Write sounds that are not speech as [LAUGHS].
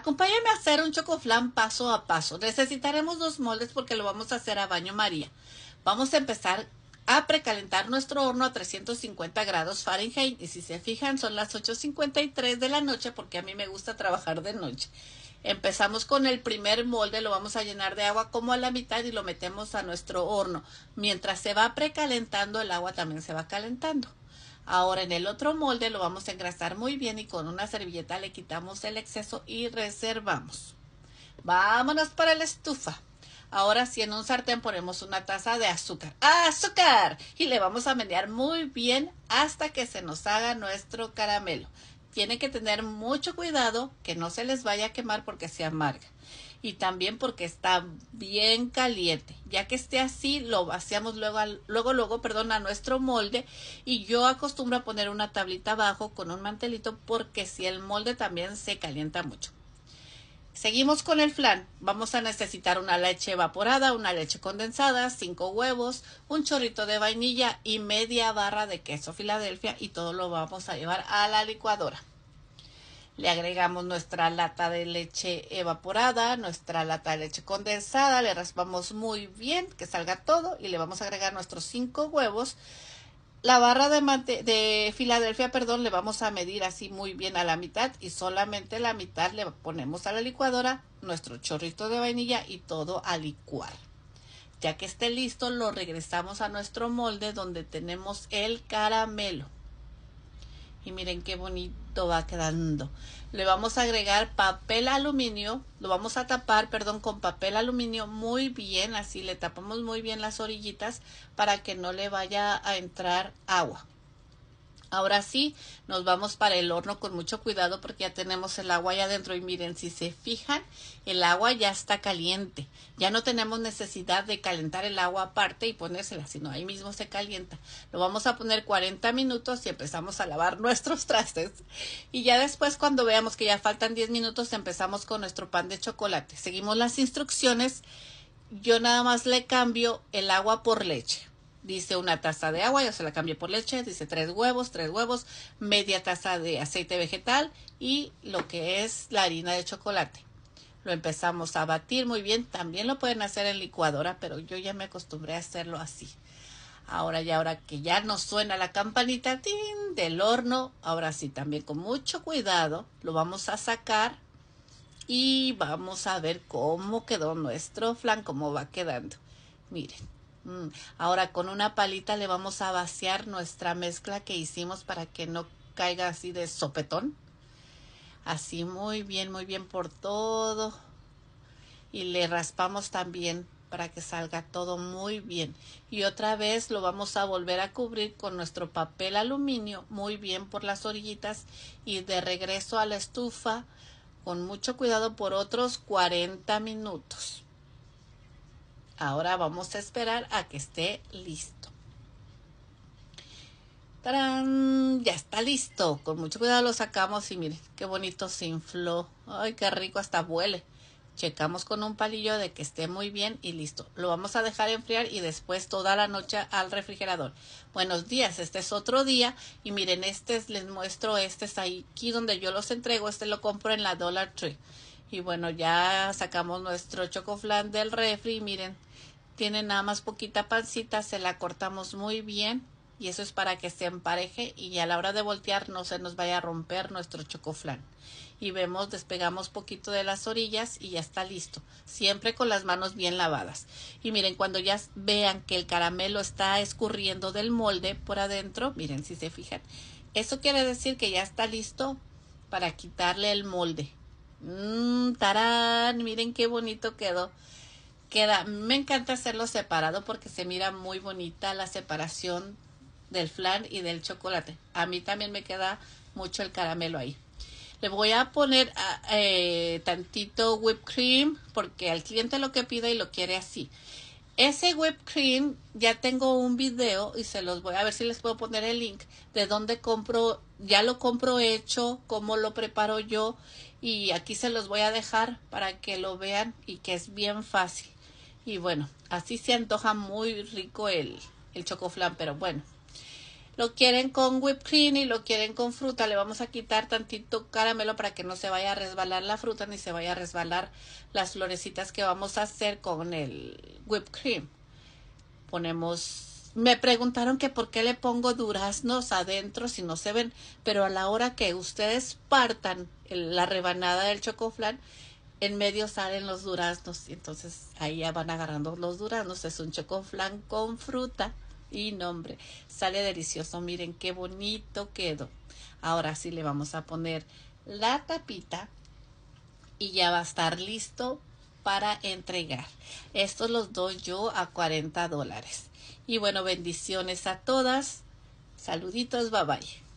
Acompáñame a hacer un chocoflán paso a paso. Necesitaremos dos moldes porque lo vamos a hacer a baño María. Vamos a empezar a precalentar nuestro horno a 350 grados Fahrenheit y si se fijan son las 8.53 de la noche porque a mí me gusta trabajar de noche. Empezamos con el primer molde, lo vamos a llenar de agua como a la mitad y lo metemos a nuestro horno. Mientras se va precalentando el agua también se va calentando. Ahora en el otro molde lo vamos a engrasar muy bien y con una servilleta le quitamos el exceso y reservamos. Vámonos para la estufa. Ahora si en un sartén ponemos una taza de azúcar. ¡Azúcar! Y le vamos a menear muy bien hasta que se nos haga nuestro caramelo. Tiene que tener mucho cuidado que no se les vaya a quemar porque se amarga y también porque está bien caliente. Ya que esté así, lo vaciamos luego, luego, luego, perdón, a nuestro molde y yo acostumbro a poner una tablita abajo con un mantelito porque si el molde también se calienta mucho. Seguimos con el flan. Vamos a necesitar una leche evaporada, una leche condensada, cinco huevos, un chorrito de vainilla y media barra de queso Filadelfia y todo lo vamos a llevar a la licuadora. Le agregamos nuestra lata de leche evaporada, nuestra lata de leche condensada, le raspamos muy bien, que salga todo y le vamos a agregar nuestros cinco huevos. La barra de, de Filadelfia, perdón, le vamos a medir así muy bien a la mitad y solamente la mitad le ponemos a la licuadora, nuestro chorrito de vainilla y todo a licuar. Ya que esté listo, lo regresamos a nuestro molde donde tenemos el caramelo y miren qué bonito va quedando. Le vamos a agregar papel aluminio, lo vamos a tapar, perdón, con papel aluminio muy bien, así le tapamos muy bien las orillitas para que no le vaya a entrar agua. Ahora sí, nos vamos para el horno con mucho cuidado porque ya tenemos el agua allá adentro y miren, si se fijan, el agua ya está caliente. Ya no tenemos necesidad de calentar el agua aparte y ponérsela, sino ahí mismo se calienta. Lo vamos a poner 40 minutos y empezamos a lavar [LAUGHS] nuestros trastes. Y ya después cuando veamos que ya faltan 10 minutos empezamos con nuestro pan de chocolate. Seguimos las instrucciones. Yo nada más le cambio el agua por leche. Dice una taza de agua, yo se la cambié por leche. Dice tres huevos, tres huevos, media taza de aceite vegetal y lo que es la harina de chocolate. Lo empezamos a batir muy bien. También lo pueden hacer en licuadora, pero yo ya me acostumbré a hacerlo así. Ahora ya, ahora que ya nos suena la campanita del horno, ahora sí, también con mucho cuidado lo vamos a sacar y vamos a ver cómo quedó nuestro flan, cómo va quedando. Miren, Mm. Ahora con una palita le vamos a vaciar nuestra mezcla que hicimos para que no caiga así de sopetón. Así muy bien, muy bien por todo. Y le raspamos también para que salga todo muy bien. Y otra vez lo vamos a volver a cubrir con nuestro papel aluminio muy bien por las orillitas y de regreso a la estufa con mucho cuidado por otros 40 minutos. Ahora vamos a esperar a que esté listo. ¡Tarán! Ya está listo. Con mucho cuidado lo sacamos y miren, qué bonito se infló. Ay, qué rico, hasta huele. Checamos con un palillo de que esté muy bien y listo. Lo vamos a dejar enfriar y después toda la noche al refrigerador. Buenos días, este es otro día y miren, este les muestro, este es aquí donde yo los entrego, este lo compro en la Dollar Tree. Y bueno, ya sacamos nuestro chocoflan del refri. Miren, tiene nada más poquita pancita, se la cortamos muy bien. Y eso es para que se empareje y a la hora de voltear no se nos vaya a romper nuestro chocoflan. Y vemos, despegamos poquito de las orillas y ya está listo. Siempre con las manos bien lavadas. Y miren, cuando ya vean que el caramelo está escurriendo del molde por adentro, miren si se fijan. Eso quiere decir que ya está listo para quitarle el molde. Mmm, tarán, miren qué bonito quedó. Queda, me encanta hacerlo separado porque se mira muy bonita la separación del flan y del chocolate. A mí también me queda mucho el caramelo ahí. Le voy a poner ah, eh, tantito whipped cream porque al cliente lo que pide y lo quiere así. Ese web cream, ya tengo un video y se los voy a ver si les puedo poner el link de dónde compro, ya lo compro hecho, cómo lo preparo yo y aquí se los voy a dejar para que lo vean y que es bien fácil. Y bueno, así se antoja muy rico el, el chocoflan, pero bueno, lo quieren con whipped cream y lo quieren con fruta, le vamos a quitar tantito caramelo para que no se vaya a resbalar la fruta ni se vaya a resbalar las florecitas que vamos a hacer con el whipped cream. Ponemos me preguntaron que por qué le pongo duraznos adentro si no se ven, pero a la hora que ustedes partan la rebanada del chocoflan, en medio salen los duraznos y entonces ahí ya van agarrando los duraznos. Es un chocoflan con fruta y nombre. Sale delicioso, miren qué bonito quedó. Ahora sí le vamos a poner la tapita y ya va a estar listo para entregar. Estos los doy yo a 40 dólares. Y bueno, bendiciones a todas. Saluditos, bye bye.